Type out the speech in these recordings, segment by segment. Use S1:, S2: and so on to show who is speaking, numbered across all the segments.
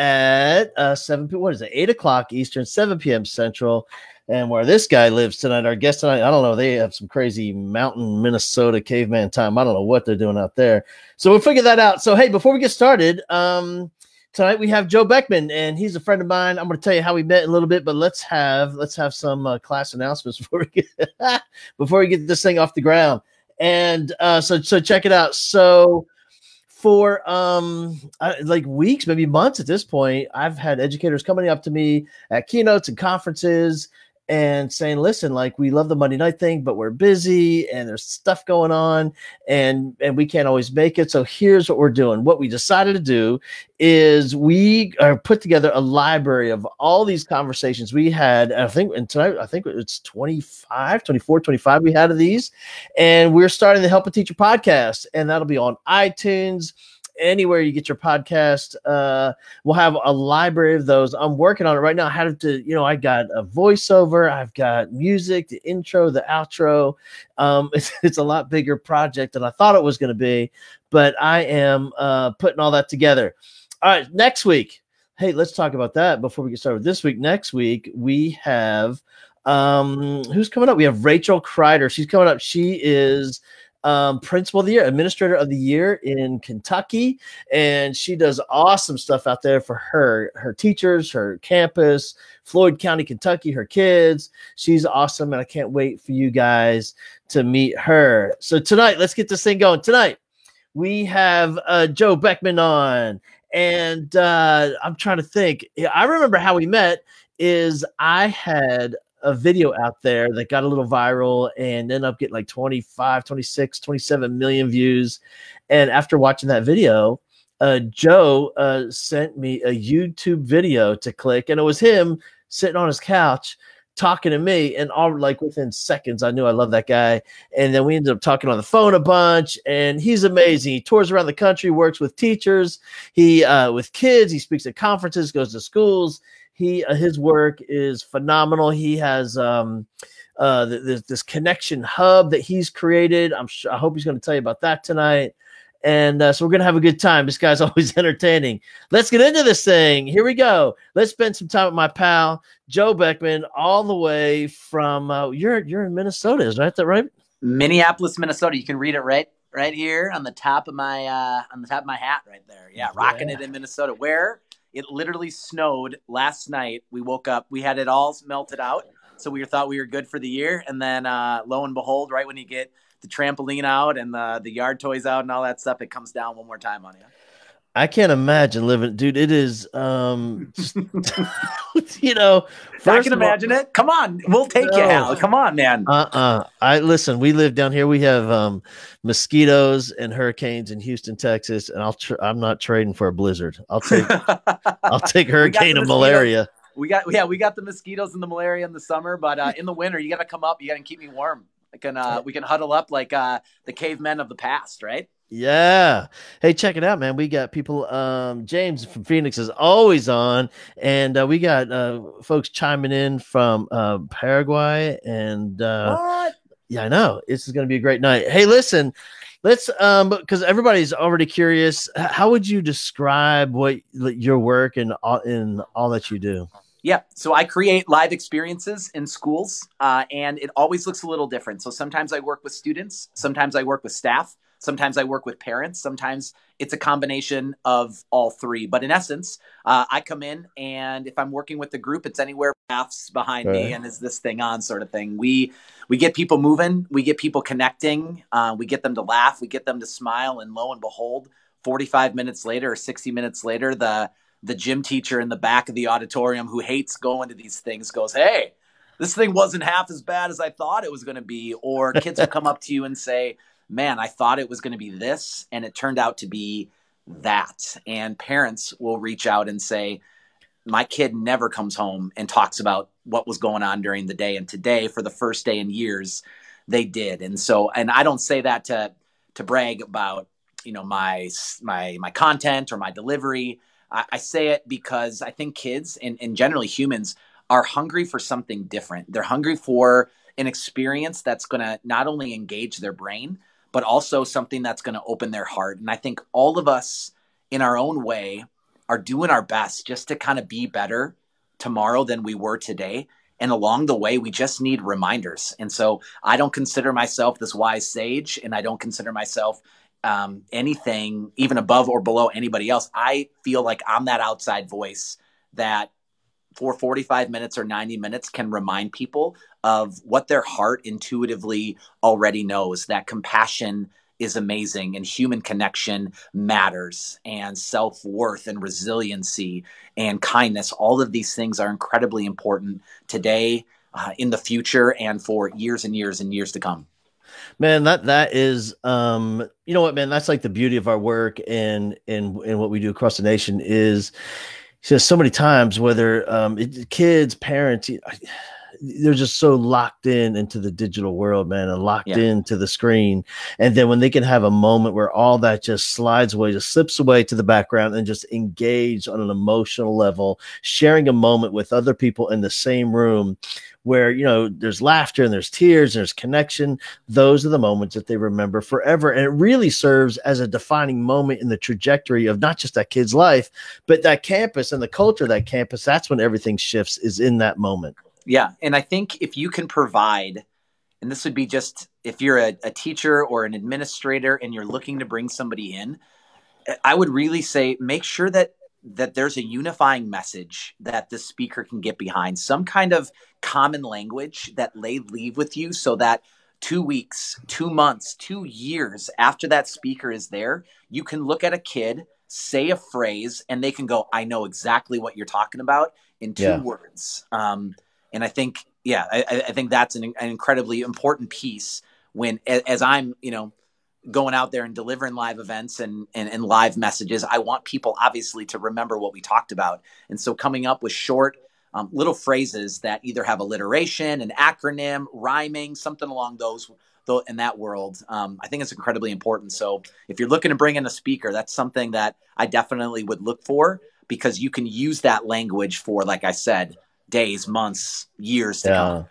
S1: at uh, 7 p.m. What is it? 8 o'clock Eastern, 7 p.m. Central. And where this guy lives tonight, our guest tonight, I don't know. They have some crazy mountain Minnesota caveman time. I don't know what they're doing out there. So we'll figure that out. So, hey, before we get started, um, tonight we have Joe Beckman, and he's a friend of mine. I'm going to tell you how we met in a little bit, but let's have let's have some uh, class announcements before we get before we get this thing off the ground. And uh, so so check it out. So for um uh, like weeks, maybe months at this point, I've had educators coming up to me at keynotes and conferences and saying, listen, like we love the Monday night thing, but we're busy and there's stuff going on and, and we can't always make it. So here's what we're doing. What we decided to do is we are put together a library of all these conversations we had. I think, and tonight, I think it's 25, 24, 25 we had of these. And we're starting the Help a Teacher podcast, and that'll be on iTunes anywhere you get your podcast. Uh, we'll have a library of those. I'm working on it right now. I had to, you know, I got a voiceover, I've got music, the intro, the outro. Um, it's, it's a lot bigger project than I thought it was going to be, but I am uh, putting all that together. All right, next week. Hey, let's talk about that before we get started. This week, next week, we have um, who's coming up? We have Rachel Kreider. She's coming up. She is um, principal of the year, administrator of the year in Kentucky, and she does awesome stuff out there for her her teachers, her campus, Floyd County, Kentucky, her kids. She's awesome, and I can't wait for you guys to meet her. So tonight, let's get this thing going. Tonight, we have uh, Joe Beckman on, and uh, I'm trying to think. I remember how we met. Is I had a video out there that got a little viral and ended up getting like 25, 26, 27 million views. And after watching that video, uh, Joe uh, sent me a YouTube video to click, and it was him sitting on his couch talking to me. And all like within seconds, I knew I loved that guy. And then we ended up talking on the phone a bunch. And he's amazing. He tours around the country, works with teachers, he uh, with kids. He speaks at conferences, goes to schools he uh, his work is phenomenal. He has um, uh, this this connection hub that he's created. I'm sure, I hope he's going to tell you about that tonight. And uh, so we're going to have a good time. This guy's always entertaining. Let's get into this thing. Here we go. Let's spend some time with my pal Joe Beckman, all the way
S2: from uh, you're you're in Minnesota, is right? that right? Minneapolis, Minnesota. You can read it right right here on the top of my uh, on the top of my hat right there. Yeah, rocking yeah. it in Minnesota. Where it literally snowed last night. We woke up, we had it all melted out. So we thought we were good for the year. And then uh, lo and behold, right when you get the trampoline out and the, the yard toys out and all that stuff, it comes down one more time on you.
S1: I can't imagine living, dude. It is, um,
S2: you know, I can imagine all, it. Come on, we'll take no. you, Hal.
S1: Come on, man. Uh, uh-uh. uh I listen. We live down here. We have um, mosquitoes and hurricanes in Houston, Texas, and I'll. Tr- I'm not trading for a blizzard. I'll take.
S2: I'll take hurricane and malaria. We got yeah, we got the mosquitoes and the malaria in the summer, but uh, in the winter, you got to come up. You got to keep me warm. I can uh, we can huddle up like uh, the cavemen of the past, right?
S1: Yeah. Hey, check it out, man. We got people. Um, James from Phoenix is always on, and uh, we got uh, folks chiming in from uh, Paraguay. And uh, what? yeah, I know this is going to be a great night. Hey, listen, let's um, because everybody's already curious. How would you describe what your work and all, and all that you do?
S2: Yeah. So I create live experiences in schools, uh, and it always looks a little different. So sometimes I work with students, sometimes I work with staff, Sometimes I work with parents. Sometimes it's a combination of all three. But in essence, uh, I come in and if I'm working with the group, it's anywhere paths behind right. me and is this thing on sort of thing. We we get people moving, we get people connecting, uh, we get them to laugh, we get them to smile, and lo and behold, 45 minutes later or 60 minutes later, the the gym teacher in the back of the auditorium who hates going to these things goes, "Hey." This thing wasn't half as bad as I thought it was going to be. Or kids will come up to you and say, man, I thought it was going to be this, and it turned out to be that. And parents will reach out and say, my kid never comes home and talks about what was going on during the day. And today, for the first day in years, they did. And so, and I don't say that to to brag about you know my my my content or my delivery. I, I say it because I think kids and, and generally humans are hungry for something different. They're hungry for an experience that's going to not only engage their brain but also something that's going to open their heart. And I think all of us, in our own way, are doing our best just to kind of be better tomorrow than we were today. And along the way, we just need reminders. And so I don't consider myself this wise sage, and I don't consider myself um, anything even above or below anybody else. I feel like I'm that outside voice that for 45 minutes or 90 minutes can remind people of what their heart intuitively already knows that compassion is amazing and human connection matters and self-worth and resiliency and kindness all of these things are incredibly important today uh, in the future and for years and years and years to come
S1: man that that is um you know what man that's like the beauty of our work and and and what we do across the nation is says so many times whether um, it, kids, parents. I, they're just so locked in into the digital world, man, and locked yeah. into the screen. And then when they can have a moment where all that just slides away, just slips away to the background and just engage on an emotional level, sharing a moment with other people in the same room where, you know, there's laughter and there's tears and there's connection. Those are the moments that they remember forever. And it really serves as a defining moment in the trajectory of not just that kid's life, but that campus and the culture that campus. That's when everything shifts is in that moment.
S2: Yeah. And I think if you can provide, and this would be just if you're a, a teacher or an administrator and you're looking to bring somebody in, eh, I would really say make sure that that there's a unifying message that the speaker can get behind some kind of common language that they leave with you so that two weeks two months two years after that speaker is there you can look at a kid say a phrase and they can go i know exactly what you're talking about in two yeah. words um, and I think, yeah, I, I think that's an, an, incredibly important piece when, as, I'm, you know, going out there and delivering live events and, and, and live messages, I want people obviously to remember what we talked about. And so coming up with short, um, little phrases that either have alliteration, an acronym, rhyming, something along those in that world. Um, I think it's incredibly important. So if you're looking to bring in a speaker, that's something that I definitely would look for because you can use that language for, like I said, days, months, years yeah. Come.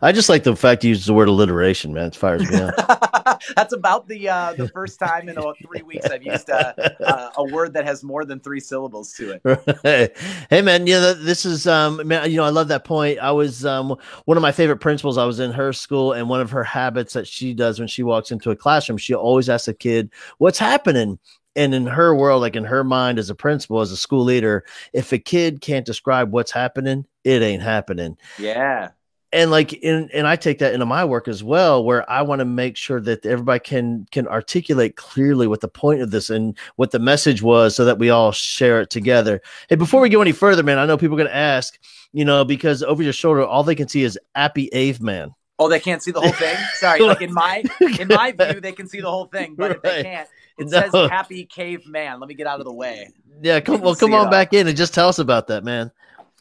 S1: I just like the fact you use the word alliteration, man. It fires me up.
S2: That's about the uh, the first time in about oh, three weeks I've used a, a, a, word that has more than three syllables to it.
S1: Right. Hey, man, you know this is um, man, you know I love that point. I was um, one of my favorite principals. I was in her school, and one of her habits that she does when she walks into a classroom, she always asks a kid, "What's happening?" and in her world, like in her mind as a principal, as a school leader, if a kid can't describe what's happening, it ain't happening. Yeah. And like in and I take that into my work as well, where I want to make sure that everybody can can articulate clearly what the point of this and what the message was so that we all share it together. Hey, before we go any further, man, I know people are gonna ask, you know, because over your shoulder, all they can see is Appy Ave Man.
S2: Oh, they can't see the whole thing. Sorry, like in my in my view, they can see the whole thing, but right. if they can't, it no. says happy caveman. Let me get out of the way.
S1: Yeah, come well, come on back in and just tell us about that, man.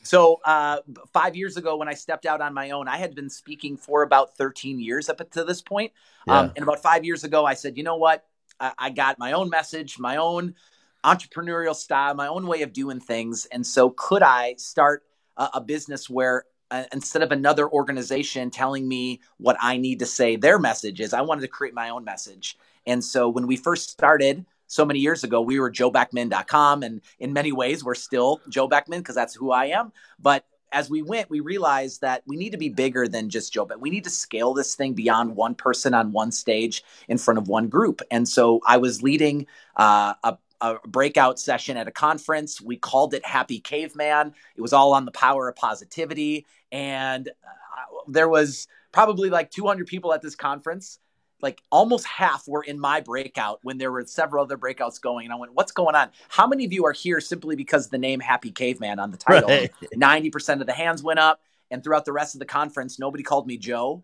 S2: So uh, five years ago, when I stepped out on my own, I had been speaking for about 13 years up to this point. Um, yeah. Um, and about five years ago, I said, you know what? I, I got my own message, my own entrepreneurial style, my own way of doing things. And so, could I start a, a business where uh, instead of another organization telling me what I need to say, their message is, I wanted to create my own message. And so when we first started, so many years ago, we were joebackman.com. And in many ways, we're still Joe Backman because that's who I am. But as we went, we realized that we need to be bigger than just Joe, but we need to scale this thing beyond one person on one stage in front of one group. And so I was leading uh, a a breakout session at a conference. We called it Happy Caveman. It was all on the power of positivity. And uh, there was probably like 200 people at this conference like almost half were in my breakout when there were several other breakouts going. And I went, what's going on? How many of you are here simply because the name Happy Caveman on the title? Right. 90% of the hands went up. And throughout the rest of the conference, nobody called me Joe.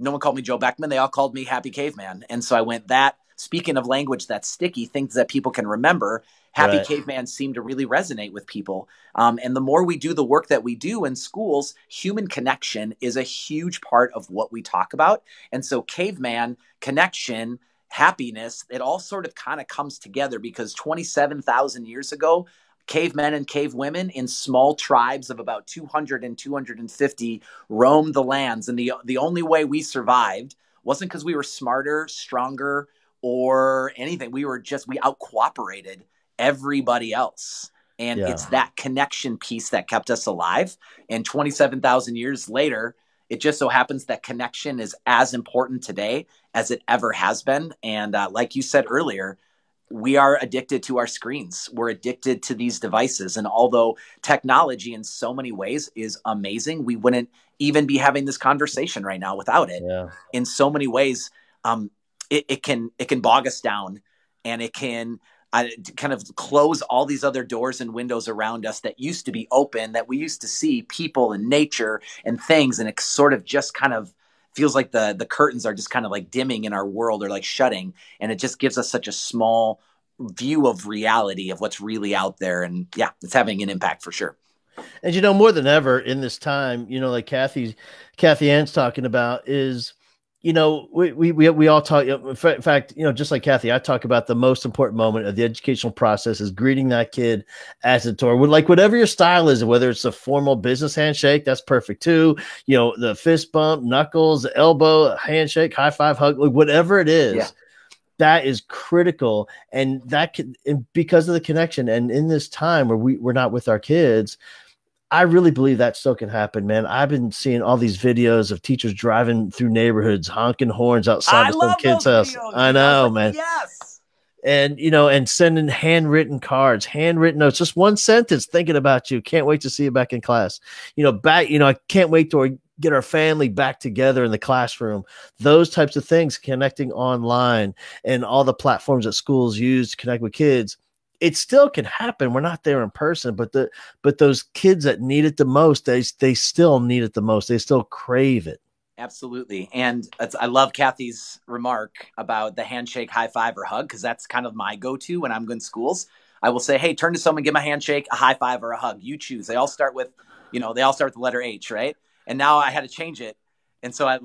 S2: No one called me Joe Beckman. They all called me Happy Caveman. And so I went, that speaking of language that's sticky, things that people can remember, Happy right. Caveman seemed to really resonate with people. Um, and the more we do the work that we do in schools, human connection is a huge part of what we talk about. And so, caveman connection, happiness, it all sort of kind of comes together because 27,000 years ago, cavemen and cavewomen in small tribes of about 200 and 250 roamed the lands. And the, the only way we survived wasn't because we were smarter, stronger, or anything. We were just we out cooperated everybody else. And yeah. it's that connection piece that kept us alive. And 27,000 years later, it just so happens that connection is as important today as it ever has been. And uh, like you said earlier, we are addicted to our screens. We're addicted to these devices. And although technology in so many ways is amazing, we wouldn't even be having this conversation right now without it. Yeah. In so many ways, um, it, it can it can bog us down and it can I, uh, kind of close all these other doors and windows around us that used to be open that we used to see people and nature and things and it sort of just kind of feels like the the curtains are just kind of like dimming in our world or like shutting and it just gives us such a small view of reality of what's really out there and yeah it's having an impact for sure
S1: and you know more than ever in this time you know like kathy kathy ann's talking about is you know, we we we, all talk. In fact, you know, just like Kathy, I talk about the most important moment of the educational process is greeting that kid as a tour. Like whatever your style is, whether it's a formal business handshake, that's perfect too. You know, the fist bump, knuckles, elbow, handshake, high five, hug, like whatever it is. Yeah. That is critical, and that can and because of the connection. And in this time where we we're not with our kids, I really believe that still can happen, man. I've been seeing all these videos of teachers driving through neighborhoods, honking horns outside I of some kid's house. Videos. I know, I man. yes. And you know, and sending handwritten cards, handwritten notes, just one sentence, thinking about you. Can't wait to see you back in class. You know, back. You know, I can't wait to get our family back together in the classroom those types of things connecting online and all the platforms that schools use to connect with kids it still can happen. We're not there in person, but the but those kids that need it the most, they they still need it the most. They still crave it.
S2: Absolutely, and I love Kathy's remark about the handshake, high five, or hug because that's kind of my go-to when I'm in schools. I will say, "Hey, turn to someone, give them a handshake, a high five, or a hug. You choose." They all start with, you know, they all start with the letter H, right? And now I had to change it and so I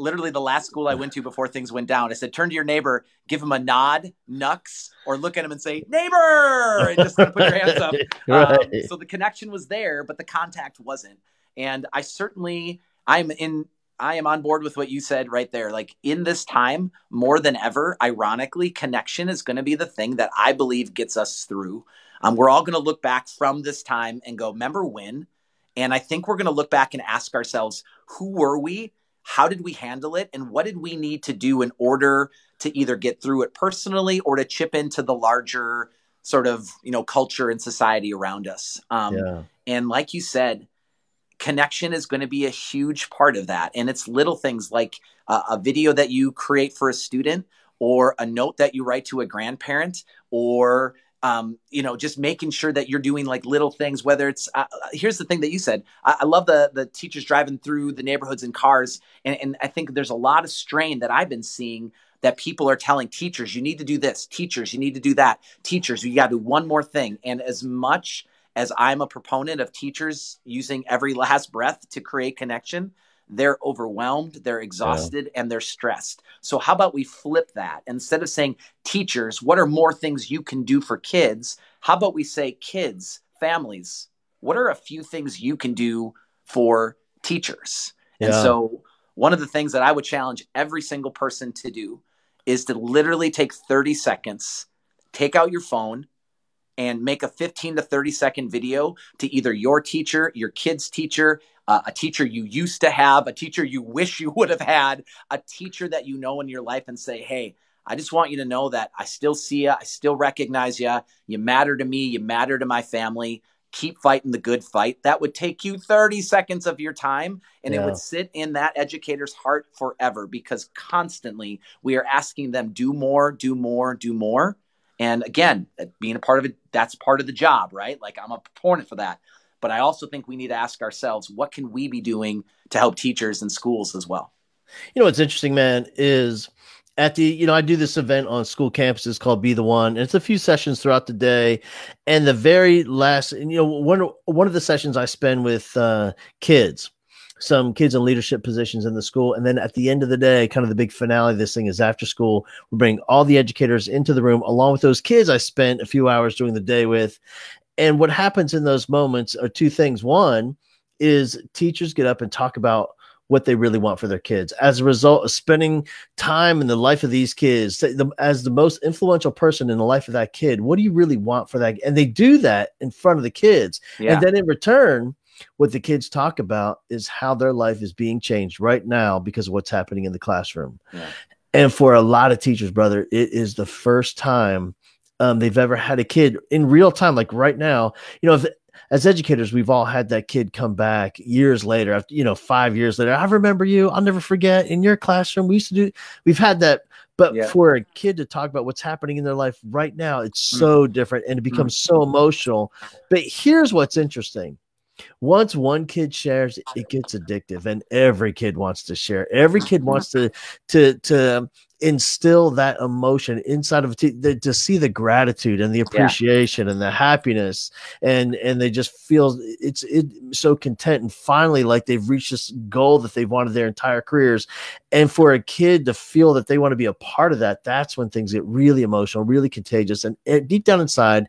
S2: literally the last school I went to before things went down, I said, turn to your neighbor, give him a nod, nux, or look at him and say, neighbor, and just put your hands up. right. um, so the connection was there, but the contact wasn't. And I certainly, I'm in, I am on board with what you said right there. Like in this time, more than ever, ironically, connection is going to be the thing that I believe gets us through. Um, we're all going to look back from this time and go, remember when? And I think we're going to look back and ask ourselves who were we? How did we handle it? And what did we need to do in order to either get through it personally or to chip into the larger sort of you know culture and society around us um, yeah. and like you said connection is going to be a huge part of that and it's little things like uh, a video that you create for a student or a note that you write to a grandparent or um, you know, just making sure that you're doing like little things, whether it's, uh, here's the thing that you said. I, I, love the, the teachers driving through the neighborhoods in cars. And, and I think there's a lot of strain that I've been seeing that people are telling teachers, you need to do this, teachers, you need to do that, teachers, you got to do one more thing. And as much as I'm a proponent of teachers using every last breath to create connection, they're overwhelmed, they're exhausted, yeah. and they're stressed. So, how about we flip that? Instead of saying, teachers, what are more things you can do for kids? How about we say, kids, families, what are a few things you can do for teachers? Yeah. And so, one of the things that I would challenge every single person to do is to literally take 30 seconds, take out your phone, and make a 15 to 30 second video to either your teacher, your kid's teacher, uh, a teacher you used to have, a teacher you wish you would have had, a teacher that you know in your life and say, hey, I just want you to know that I still see you. I still recognize you. You matter to me. You matter to my family. Keep fighting the good fight. That would take you 30 seconds of your time and yeah. it would sit in that educator's heart forever because constantly we are asking them, do more, do more, do more. And again, uh, being a part of it, that's part of the job, right? Like I'm a proponent for that. But I also think we need to ask ourselves what can we be doing to help teachers and schools as well?
S1: You know, what's interesting, man, is at the you know i do this event on school campuses called be the one and it's a few sessions throughout the day and the very last you know one one of the sessions i spend with uh, kids some kids in leadership positions in the school and then at the end of the day kind of the big finale of this thing is after school we bring all the educators into the room along with those kids i spent a few hours during the day with and what happens in those moments are two things. One is teachers get up and talk about what they really want for their kids. As a result of spending time in the life of these kids, as the most influential person in the life of that kid, what do you really want for that? And they do that in front of the kids. Yeah. And then in return, what the kids talk about is how their life is being changed right now because of what's happening in the classroom. Yeah. And for a lot of teachers, brother, it is the first time um, they've ever had a kid in real time, like right now. You know, if, as educators, we've all had that kid come back years later, after, you know, five years later. I remember you. I'll never forget in your classroom. We used to do, we've had that. But yeah. for a kid to talk about what's happening in their life right now, it's mm. so different and it mm. becomes mm. so emotional. But here's what's interesting once one kid shares, it gets addictive, and every kid wants to share. Every kid wants to to to instill that emotion inside of t- to see the gratitude and the appreciation yeah. and the happiness and and they just feel it's it so content and finally like they've reached this goal that they've wanted their entire careers and for a kid to feel that they want to be a part of that that's when things get really emotional really contagious and, and deep down inside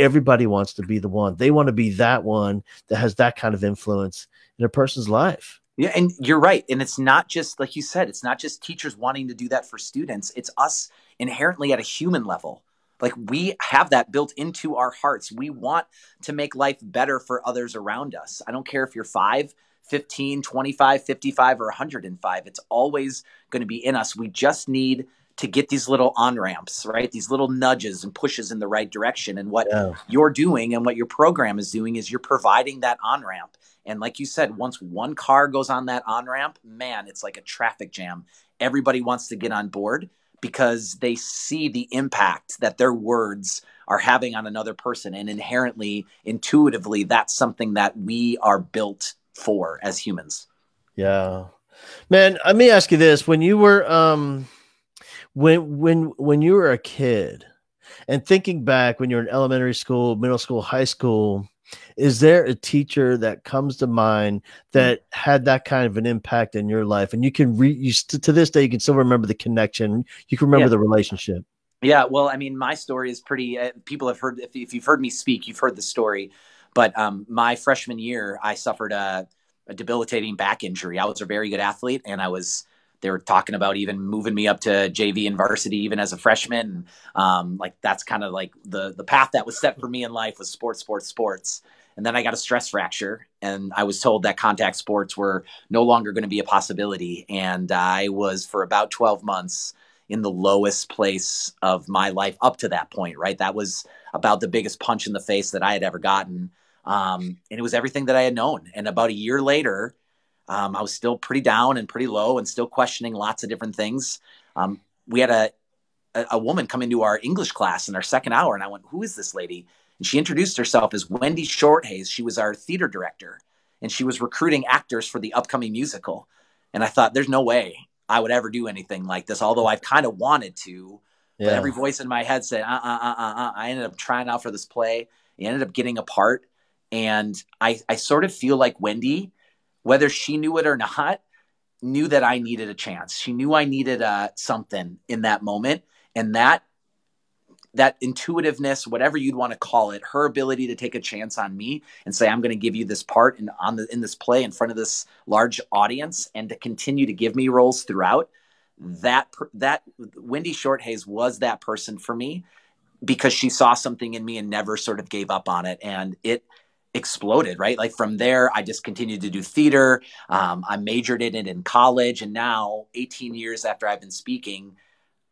S1: everybody wants to be the one. They want to be that one that has that kind of influence in a person's life.
S2: Yeah, and you're right. And it's not just like you said, it's not just teachers wanting to do that for students. It's us inherently at a human level. Like we have that built into our hearts. We want to make life better for others around us. I don't care if you're 5, 15, 25, 55 or 105. It's always going to be in us. We just need to get these little on ramps, right? These little nudges and pushes in the right direction. And what yeah. you're doing and what your program is doing is you're providing that on ramp. And like you said, once one car goes on that on ramp, man, it's like a traffic jam. Everybody wants to get on board because they see the impact that their words are having on another person. And inherently, intuitively, that's something that we are built for as humans.
S1: Yeah. Man, let me ask you this. When you were, um, when when when you were a kid and thinking back when you're in elementary school, middle school, high school, is there a teacher that comes to mind hmm. that had that kind of an impact in your life? And you can re you to this day you can still remember the connection. You can remember yeah. the relationship.
S2: Yeah, well, I mean, my story is pretty. Uh, people have heard if, if you've heard me speak, you've heard the story. But um, my freshman year, I suffered a, a debilitating back injury. I was a very good athlete, and I was they were talking about even moving me up to JV and varsity even as a freshman. Um, like that's kind of like the the path that was set for me in life was sports, sports, sports. And then I got a stress fracture, and I was told that contact sports were no longer going to be a possibility. And I was for about twelve months in the lowest place of my life up to that point. Right, that was about the biggest punch in the face that I had ever gotten. Um, and it was everything that I had known. And about a year later, um, I was still pretty down and pretty low and still questioning lots of different things. Um, we had a, a, a woman come into our English class in our second hour, and I went, Who is this lady? And she introduced herself as Wendy Shorthays. She was our theater director, and she was recruiting actors for the upcoming musical. And I thought, There's no way I would ever do anything like this, although I've kind of wanted to. Yeah. But every voice in my head said, uh uh uh uh uh. I ended up trying out for this play. I ended up getting a part. And I, I sort of feel like Wendy whether she knew it or not, knew that I needed a chance. She knew I needed uh, something in that moment, and that that intuitiveness, whatever you'd want to call it, her ability to take a chance on me and say, "I'm going to give you this part in on the in this play in front of this large audience," and to continue to give me roles throughout. That that Wendy Hayes was that person for me because she saw something in me and never sort of gave up on it, and it exploded, right? Like from there, I just continued to do theater. Um, I majored in it in college. And now, 18 years after I've been speaking,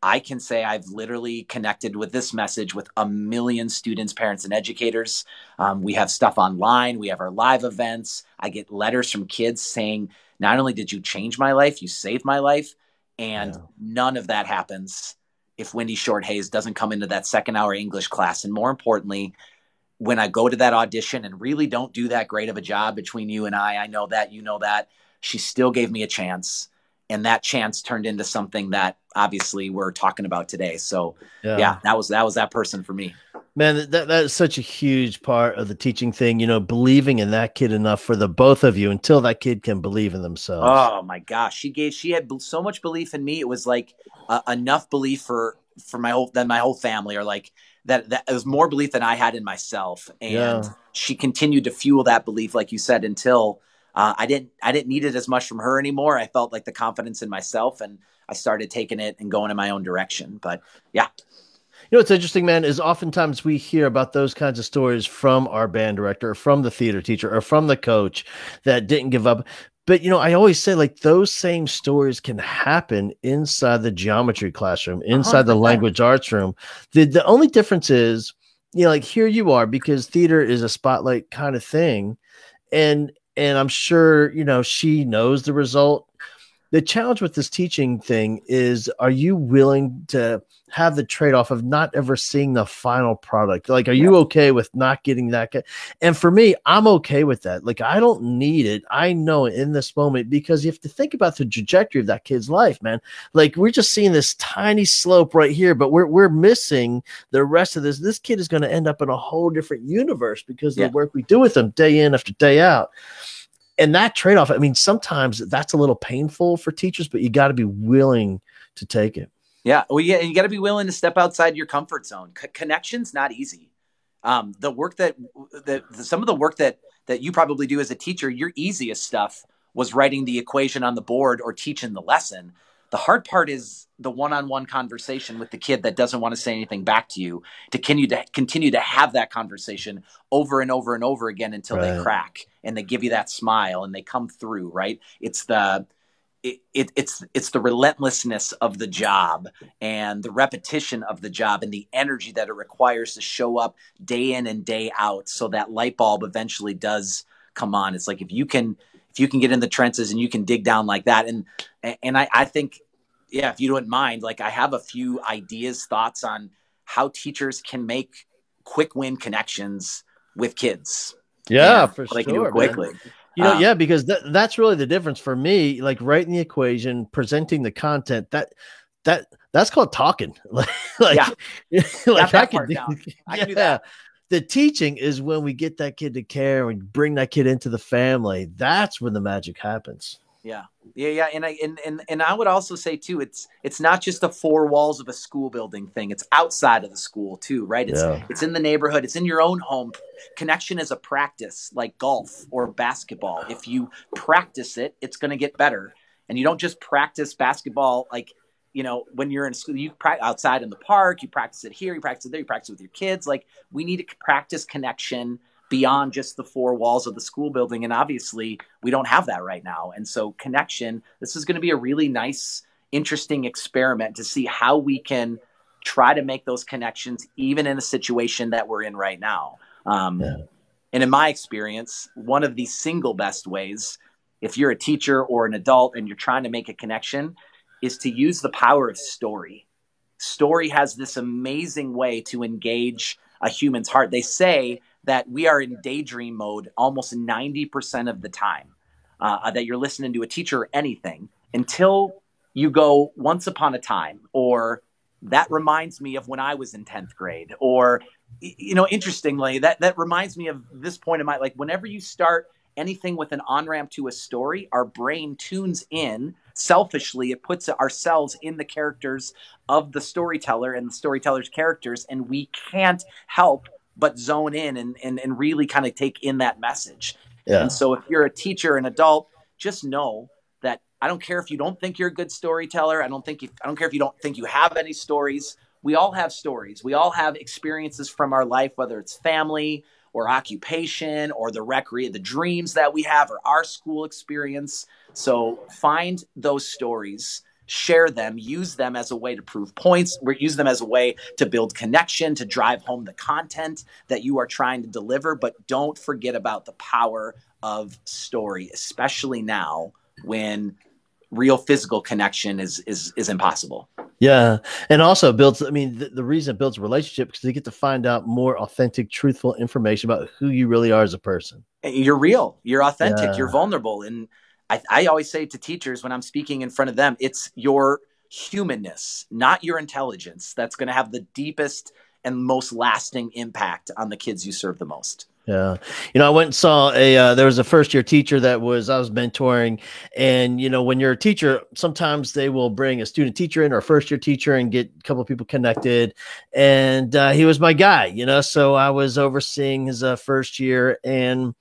S2: I can say I've literally connected with this message with a million students, parents, and educators. Um, we have stuff online, we have our live events. I get letters from kids saying, not only did you change my life, you saved my life. And yeah. none of that happens if Wendy Short Hayes doesn't come into that second hour English class. And more importantly, when I go to that audition and really don't do that great of a job between you and I, I know that, you know that, she still gave me a chance. And that chance turned into something that obviously we're talking about today. So yeah, yeah that was that was that person for me.
S1: Man, that, that is such a huge part of the teaching thing, you know, believing in that kid enough for the both of you until that kid can believe in themselves. Oh
S2: my gosh. She gave she had so much belief in me. It was like uh, enough belief for for my whole then my whole family are like that that was more belief than I had in myself, and yeah. she continued to fuel that belief, like you said, until uh, I didn't I didn't need it as much from her anymore. I felt like the confidence in myself, and I started taking it and going in my own direction. But yeah. You
S1: know what's interesting, man, is oftentimes we hear about those kinds of stories from our band director, or from the theater teacher, or from the coach that didn't give up but you know i always say like those same stories can happen inside the geometry classroom uh-huh. inside the language arts room the, the only difference is you know like here you are because theater is a spotlight kind of thing and and i'm sure you know she knows the result the challenge with this teaching thing is are you willing to have the trade off of not ever seeing the final product. Like, are yeah. you okay with not getting that? Guy? And for me, I'm okay with that. Like, I don't need it. I know in this moment because you have to think about the trajectory of that kid's life, man. Like, we're just seeing this tiny slope right here, but we're we're missing the rest of this. This kid is going to end up in a whole different universe because yeah. the work we do with them day in after day out and that trade off, I mean, sometimes that's a little painful for teachers, but you got to be willing to take it.
S2: Yeah, well, yeah, you got to be willing to step outside your comfort zone. C- connection's not easy. Um, the work that that the, some of the work that that you probably do as a teacher, your easiest stuff was writing the equation on the board or teaching the lesson. The hard part is the one-on-one conversation with the kid that doesn't want to say anything back to you. To continue to continue to have that conversation over and over and over again until right. they crack and they give you that smile and they come through. Right? It's the it, it's it's the relentlessness of the job and the repetition of the job and the energy that it requires to show up day in and day out so that light bulb eventually does come on it's like if you can if you can get in the trenches and you can dig down like that and and i, I think yeah if you don't mind like i have a few ideas thoughts on how teachers can make quick win connections with kids yeah, yeah for sure quickly man. You know, um, yeah,
S1: because th- that's really the difference for me. Like writing the equation, presenting the content that that that's called talking. like, yeah. like I can, do, I can do that. The teaching is when we get that kid to care and bring that kid into the family. That's when the magic happens
S2: yeah yeah yeah and i and, and and i would also say too it's it's not just the four walls of a school building thing it's outside of the school too right it's yeah. it's in the neighborhood it's in your own home connection is a practice like golf or basketball if you practice it it's going to get better and you don't just practice basketball like you know when you're in school you practice outside in the park you practice it here you practice it there you practice it with your kids like we need to practice connection beyond just the four walls of the school building. And obviously, we don't have that right now. And so, connection, this is going to be a really nice, interesting experiment to see how we can try to make those connections, even in a situation that we're in right now. Um, yeah. And in my experience, one of the single best ways, if you're a teacher or an adult and you're trying to make a connection, is to use the power of story. Story has this amazing way to engage a human's heart. They say that we are in daydream mode almost 90% of the time uh, that you're listening to a teacher or anything until you go once upon a time or that reminds me of when i was in 10th grade or you know interestingly that that reminds me of this point in my like whenever you start anything with an on-ramp to a story our brain tunes in selfishly it puts ourselves in the characters of the storyteller and the storyteller's characters and we can't help but zone in and and, and really kind of take in that message. Yeah. And so if you're a teacher, an adult, just know that I don't care if you don't think you're a good storyteller. I don't think you, I don't care if you don't think you have any stories. We all have stories. We all have experiences from our life, whether it's family or occupation or the recre the dreams that we have or our school experience. So find those stories share them, use them as a way to prove points, or use them as a way to build connection, to drive home the content that you are trying to deliver. But don't forget about the power of story, especially now when real physical connection is is is impossible.
S1: Yeah, and also builds. I mean, the, the reason it builds a relationship because you get to find out more authentic, truthful information about who you really are as a person.
S2: You're real. You're authentic. Yeah. You're vulnerable, and I, I always say to teachers when I'm speaking in front of them, it's your humanness, not your intelligence, that's going to have the deepest and most lasting impact on the kids you serve the most.
S1: Yeah. You know, I went and saw a, uh, there was a first year teacher that was, I was mentoring. And, you know, when you're a teacher, sometimes they will bring a student teacher in or a first year teacher and get a couple people connected. And uh, he was my guy, you know, so I was overseeing his uh, first year and,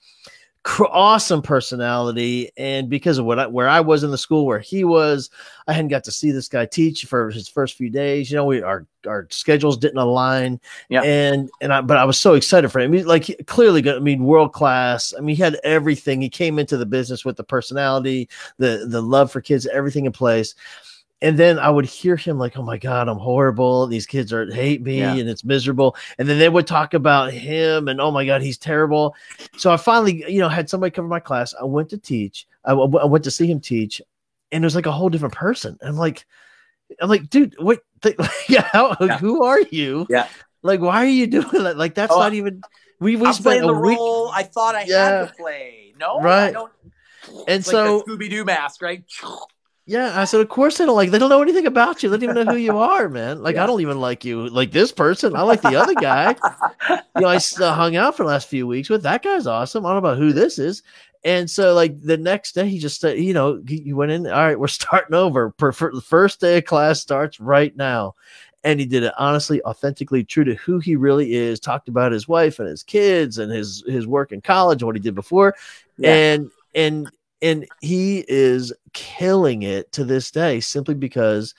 S1: awesome personality. And because of what I, where I was in the school, where he was, I hadn't got to see this guy teach for his first few days. You know, we our our schedules didn't align. Yeah. And and I, but I was so excited for him. like clearly, I mean, world class. I mean, he had everything. He came into the business with the personality, the the love for kids, everything in place and then I would hear him like, "Oh my God, I'm horrible. These kids are hate me, yeah. and it's miserable." And then they would talk about him, and oh my God, he's terrible. So I finally, you know, had somebody cover my class. I went to teach. I, w- I went to see him teach, and it was like a whole different person. And I'm like, I'm like, dude, what? The, yeah, how, yeah, who are you? Yeah, like, why are you doing that? Like, that's oh, not even. We we I'm spent the week. role
S2: I thought I yeah. had to play. No, right.
S1: And it's so like
S2: Scooby Doo mask, right?
S1: Yeah, I said, of course they don't like. They don't know anything about you. They don't even know who you are, man. Like yeah. I don't even like you, like this person. I like the other guy. you know, I uh, hung out for the last few weeks with that guy's awesome. I don't know about who this is. And so, like the next day, he just, said, you know, he, he, went in. All right, we're starting over. Per, the first day of class starts right now, and he did it honestly, authentically, true to who he really is. Talked about his wife and his kids and his his work in college, and what he did before, yeah. and and and he is killing it to this day simply because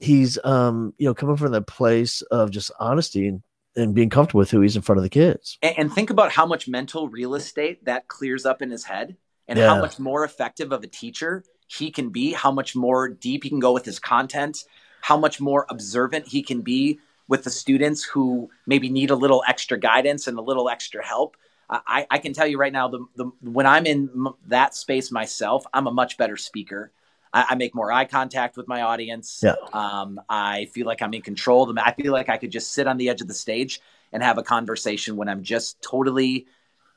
S1: he's um you know coming from the place of just honesty and and being comfortable with who he's in front of the kids.
S2: And, and think about how much mental real estate that clears up in his head and yeah. how much more effective of a teacher he can be, how much more deep he can go with his content, how much more observant he can be with the students who maybe need a little extra guidance and a little extra help. I, I can tell you right now, the, the when I'm in m- that space myself, I'm a much better speaker. I, I make more eye contact with my audience. Yeah. Um, I feel like I'm in control. I feel like I could just sit on the edge of the stage and have a conversation when I'm just totally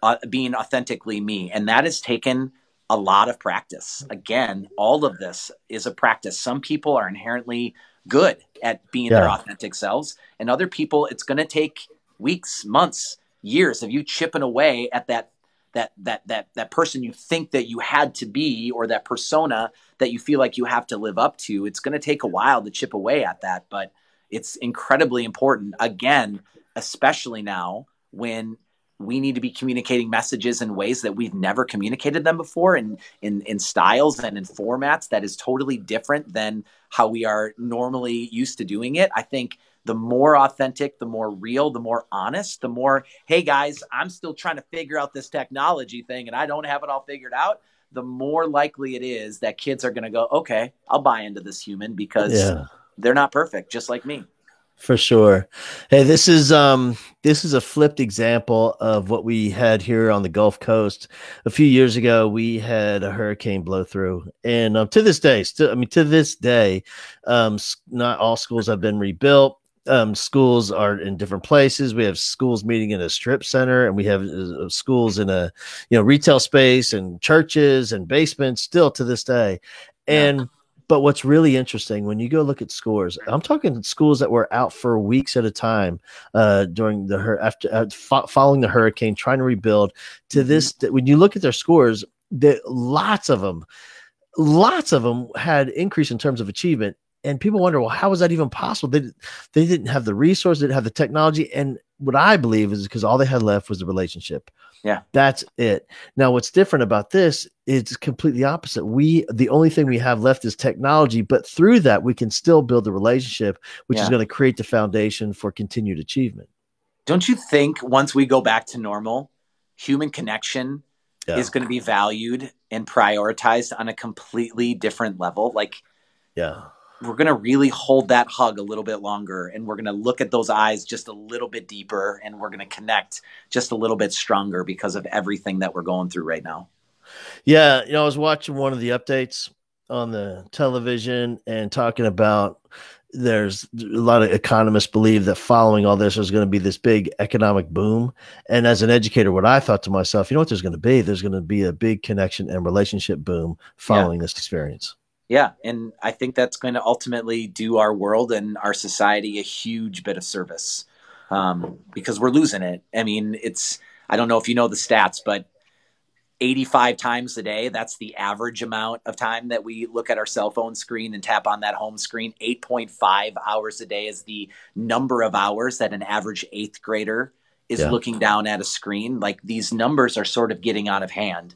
S2: uh, being authentically me. And that has taken a lot of practice. Again, all of this is a practice. Some people are inherently good at being yeah. their authentic selves, and other people, it's going to take weeks, months years of you chipping away at that that that that that person you think that you had to be or that persona that you feel like you have to live up to it's going to take a while to chip away at that but it's incredibly important again especially now when we need to be communicating messages in ways that we've never communicated them before and in, in, in styles and in formats that is totally different than how we are normally used to doing it i think the more authentic, the more real, the more honest, the more, hey guys, I'm still trying to figure out this technology thing and I don't have it all figured out, the more likely it is that kids are going to go, okay, I'll buy into this human because yeah. they're not perfect, just like me.
S1: For sure. Hey, this is um this is a flipped example of what we had here on the Gulf Coast a few years ago. We had a hurricane blow through, and um, to this day, still I mean to this day, um, not all schools have been rebuilt um, schools are in different places. We have schools meeting in a strip center, and we have uh, uh schools in a you know retail space and churches and basements still to this day. And yeah. but what's really interesting when you go look at scores, I'm talking schools that were out for weeks at a time uh, during the after uh, following the hurricane, trying to rebuild. To mm-hmm. this, when you look at their scores, that lots of them lots of them had increase in terms of achievement and people wonder, well, how was that even possible? They they didn't have the resource, didn't have the technology, and what I believe is because all they had left was the relationship. Yeah, that's it. Now, what's different about this is completely opposite. We the only thing we have left is technology, but through that we can still build the relationship, which yeah. is going to create the foundation for continued achievement.
S2: Don't you think once we go back to normal, human connection yeah. is going to be valued and prioritized on a completely different level? Like, yeah we're going to really hold that hug a little bit longer and we're going to look at those eyes just a little bit deeper and we're going to connect just a little bit stronger because of everything that we're going through right now.
S1: Yeah, you know, I was watching one of the updates on the television and talking about there's a lot of economists believe that following all this there's going to be this big economic boom and as an educator what i thought to myself you know what there's going to be there's going to be a big connection and relationship boom following yeah. this experience
S2: yeah, and I think that's going to ultimately do our world and our society a huge bit of service um, because we're losing it. I mean, it's I don't know if you know the stats, but 85 times a day, that's the average amount of time that we look at our cell phone screen and tap on that home screen. 8.5 hours a day is the number of hours that an average eighth grader is yeah. looking down at a screen. Like these numbers are sort of getting out of hand.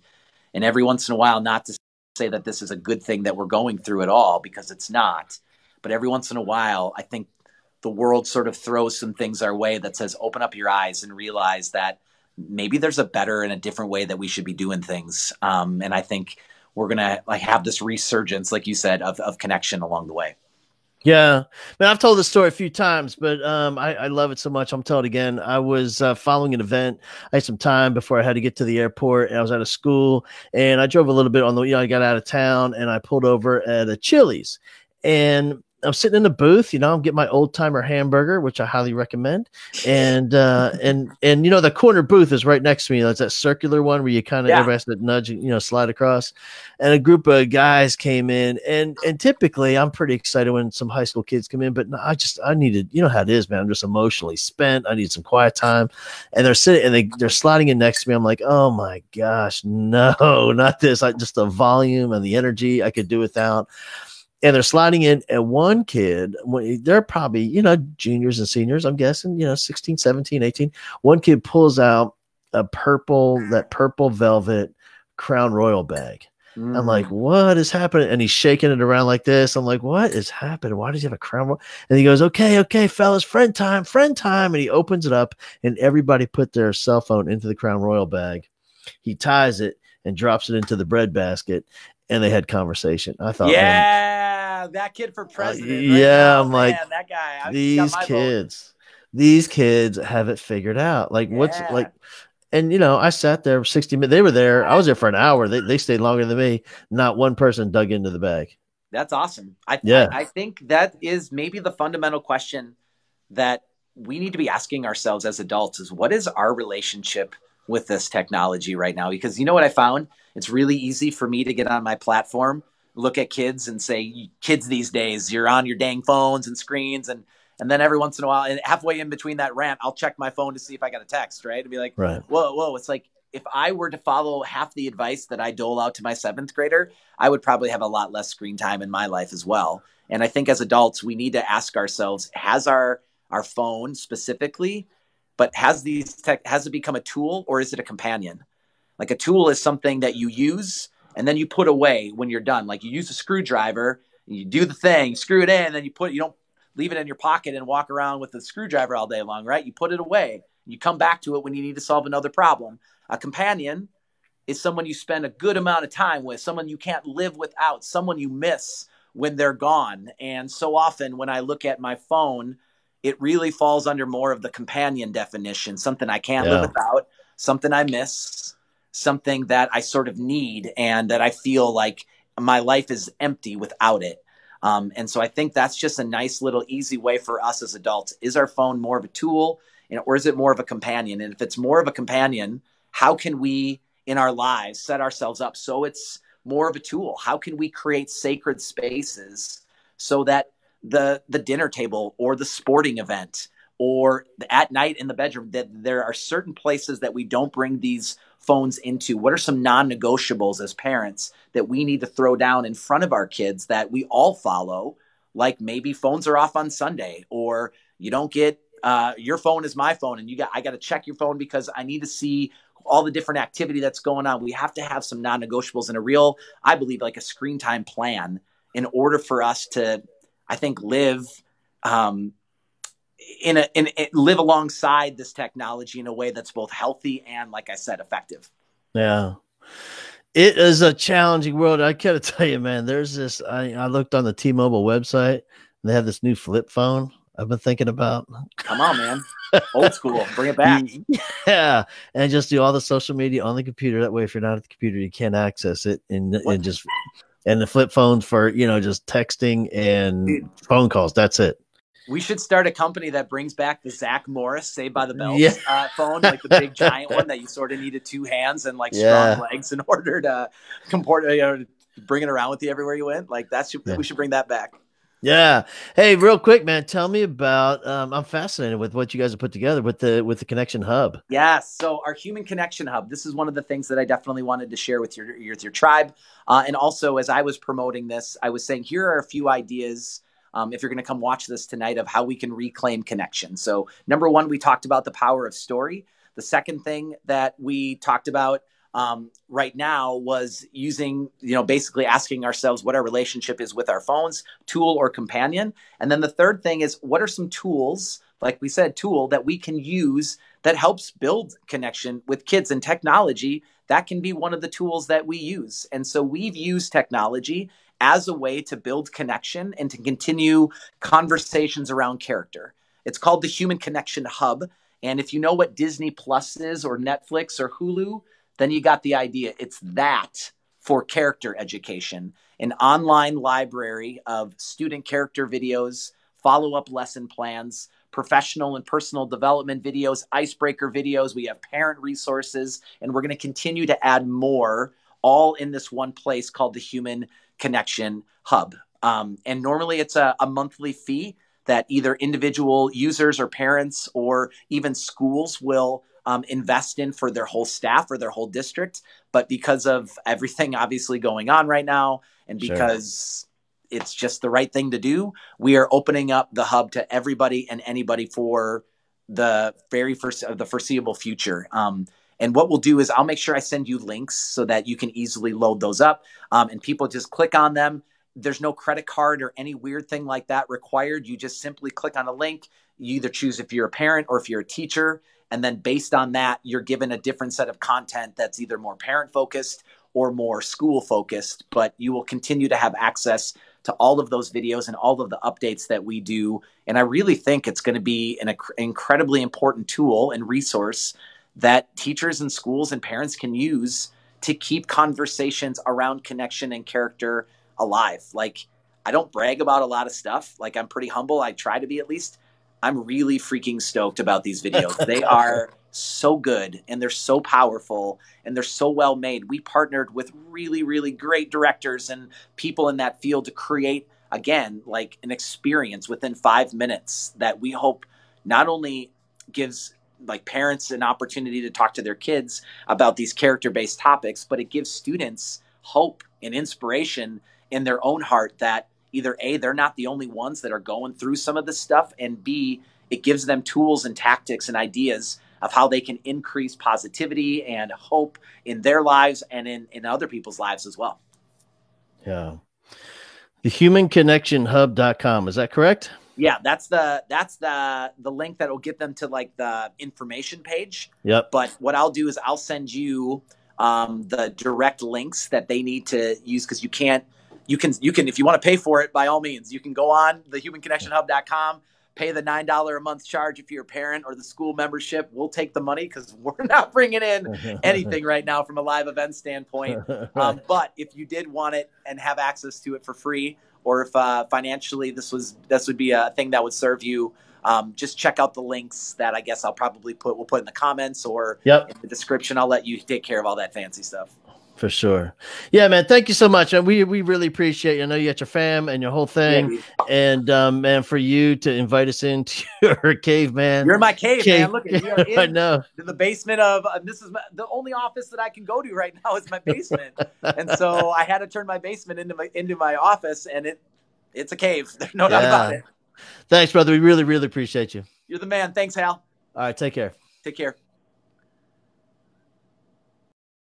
S2: And every once in a while, not to say that this is a good thing that we're going through at all because it's not. But every once in a while, I think the world sort of throws some things our way that says, open up your eyes and realize that maybe there's a better and a different way that we should be doing things. Um, and I think we're going to like have this resurgence, like you said, of, of connection along the way.
S1: Yeah, man, I've told this story a few times, but um, I, I, love it so much. I'm telling it again. I was uh, following an event. I had some time before I had to get to the airport, and I was out of school, and I drove a little bit on the. You know, I got out of town, and I pulled over at a Chili's, and I'm sitting in the booth, you know, I'm getting my old timer hamburger, which I highly recommend. And uh and and you know the corner booth is right next to me. That's that circular one where you kind of yeah. has to nudge, you know, slide across. And a group of guys came in and and typically I'm pretty excited when some high school kids come in, but I just I needed, you know how it is, man. I'm just emotionally spent. I need some quiet time. And they're sitting and they they're sliding in next to me. I'm like, "Oh my gosh, no, not this. I just the volume and the energy I could do without." and they're sliding in at one kid they're probably you know juniors and seniors i'm guessing you know 16 17 18 one kid pulls out a purple that purple velvet crown royal bag mm. i'm like mm. what is happening and he's shaking it around like this i'm like what is happening why does he have a crown royal? and he goes okay okay fellas friend time friend time and he opens it up and everybody put their cell phone into the crown royal bag he ties it and drops it into the bread basket and they had conversation. I thought, yeah, man, that kid for uh, president. Uh, right yeah, oh, I'm man, like that guy. I've these kids, vote. these kids have it figured out. Like yeah. what's like, and you know, I sat there 60 minutes. They were there. I was there for an hour. They they stayed longer than me. Not one person dug into the bag.
S2: That's awesome. I th- yeah. I think that is maybe the fundamental question that we need to be asking ourselves as adults is what is our relationship with this technology right now because you know what I found? It's really easy for me to get on my platform, look at kids and say, kids these days, you're on your dang phones and screens. And, and then every once in a while, and halfway in between that rant, I'll check my phone to see if I got a text, right? And be like, right. whoa, whoa. It's like, if I were to follow half the advice that I dole out to my seventh grader, I would probably have a lot less screen time in my life as well. And I think as adults, we need to ask ourselves, has our, our phone specifically but has these tech has it become a tool or is it a companion like a tool is something that you use and then you put away when you're done like you use a screwdriver you do the thing screw it in and then you put you don't leave it in your pocket and walk around with the screwdriver all day long right you put it away you come back to it when you need to solve another problem a companion is someone you spend a good amount of time with someone you can't live without someone you miss when they're gone and so often when i look at my phone it really falls under more of the companion definition something I can't yeah. live without, something I miss, something that I sort of need, and that I feel like my life is empty without it. Um, and so I think that's just a nice little easy way for us as adults. Is our phone more of a tool or is it more of a companion? And if it's more of a companion, how can we in our lives set ourselves up so it's more of a tool? How can we create sacred spaces so that the the dinner table or the sporting event or at night in the bedroom that there are certain places that we don't bring these phones into what are some non-negotiables as parents that we need to throw down in front of our kids that we all follow like maybe phones are off on sunday or you don't get uh, your phone is my phone and you got i got to check your phone because i need to see all the different activity that's going on we have to have some non-negotiables and a real i believe like a screen time plan in order for us to I think live um, in a in, in live alongside this technology in a way that's both healthy and, like I said, effective.
S1: Yeah. It is a challenging world. I gotta tell you, man. There's this. I, I looked on the T-Mobile website. they have this new flip phone. I've been thinking about.
S2: Come on, man. Old school. Bring it back.
S1: Yeah. And just do all the social media on the computer. That way, if you're not at the computer, you can't access it and, and just and the flip phones for you know just texting and Dude. phone calls. That's it.
S2: We should start a company that brings back the Zach Morris Saved by the Bell yeah. uh, phone, like the big giant one that you sort of needed two hands and like yeah. strong legs in order to comport, you know, bring it around with you everywhere you went. Like that's yeah. we should bring that back.
S1: Yeah. Hey, real quick, man, tell me about. Um, I'm fascinated with what you guys have put together with the with the Connection Hub.
S2: Yeah. So our Human Connection Hub. This is one of the things that I definitely wanted to share with your your, your tribe, uh, and also as I was promoting this, I was saying here are a few ideas. Um, if you're going to come watch this tonight, of how we can reclaim connection. So, number one, we talked about the power of story. The second thing that we talked about um, right now was using, you know, basically asking ourselves what our relationship is with our phones, tool or companion. And then the third thing is what are some tools, like we said, tool that we can use that helps build connection with kids and technology. That can be one of the tools that we use. And so we've used technology as a way to build connection and to continue conversations around character. It's called the Human Connection Hub. And if you know what Disney Plus is or Netflix or Hulu, then you got the idea. It's that for character education, an online library of student character videos, follow up lesson plans, professional and personal development videos, icebreaker videos. We have parent resources, and we're going to continue to add more all in this one place called the Human Connection Hub. Um, and normally it's a, a monthly fee that either individual users or parents or even schools will um, invest in for their whole staff or their whole district. But because of everything obviously going on right now, and because sure. it's just the right thing to do, we are opening up the hub to everybody and anybody for the very first of uh, the foreseeable future. Um, and what we'll do is I'll make sure I send you links so that you can easily load those up, um, and people just click on them. There's no credit card or any weird thing like that required. You just simply click on a link you either choose if you're a parent or if you're a teacher and then based on that you're given a different set of content that's either more parent focused or more school focused but you will continue to have access to all of those videos and all of the updates that we do and i really think it's going to be an incredibly important tool and resource that teachers and schools and parents can use to keep conversations around connection and character alive like i don't brag about a lot of stuff like i'm pretty humble i try to be at least I'm really freaking stoked about these videos. they are so good and they're so powerful and they're so well made. We partnered with really, really great directors and people in that field to create, again, like an experience within five minutes that we hope not only gives like parents an opportunity to talk to their kids about these character based topics, but it gives students hope and inspiration in their own heart that either A, they're not the only ones that are going through some of this stuff, and B, it gives them tools and tactics and ideas of how they can increase positivity and hope in their lives and in, in other people's lives as well.
S1: Yeah. The humanconnectionhub.com, is that correct?
S2: Yeah, that's the that's the the link that will get them to like the information page. Yep. But what I'll do is I'll send you um, the direct links that they need to use because you can't you can you can if you want to pay for it by all means you can go on thehumanconnectionhub.com pay the nine dollar a month charge if you're a parent or the school membership we'll take the money because we're not bringing in anything right now from a live event standpoint um, but if you did want it and have access to it for free or if uh, financially this was this would be a thing that would serve you um, just check out the links that I guess I'll probably put. We'll put in the comments or yep. in the description. I'll let you take care of all that fancy stuff.
S1: For sure. Yeah, man. Thank you so much. And we we really appreciate you. I know you got your fam and your whole thing. Yeah. And um man, for you to invite us into your cave, man. You're my cave, cave. man. Look at you are in I know.
S2: the basement of uh, this is my, the only office that I can go to right now is my basement. and so I had to turn my basement into my into my office and it it's a cave. no yeah. doubt about it.
S1: Thanks, brother. We really, really appreciate you.
S2: You're the man. Thanks, Hal. All right, take care. Take care.